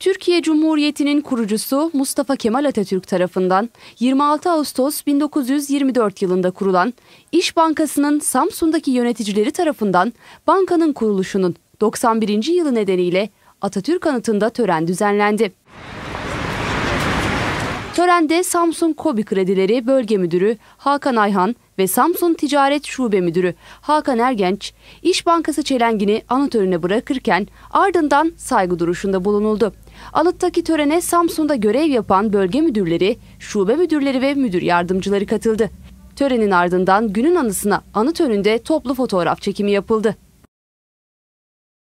Türkiye Cumhuriyeti'nin kurucusu Mustafa Kemal Atatürk tarafından 26 Ağustos 1924 yılında kurulan İş Bankası'nın Samsun'daki yöneticileri tarafından bankanın kuruluşunun 91. yılı nedeniyle Atatürk Anıtı'nda tören düzenlendi. Törende Samsun Kobi Kredileri Bölge Müdürü Hakan Ayhan, ve Samsun Ticaret Şube Müdürü Hakan Ergenç, İş Bankası çelengini ana törene bırakırken ardından saygı duruşunda bulunuldu. Alıttaki törene Samsun'da görev yapan bölge müdürleri, şube müdürleri ve müdür yardımcıları katıldı. Törenin ardından günün anısına anıt önünde toplu fotoğraf çekimi yapıldı.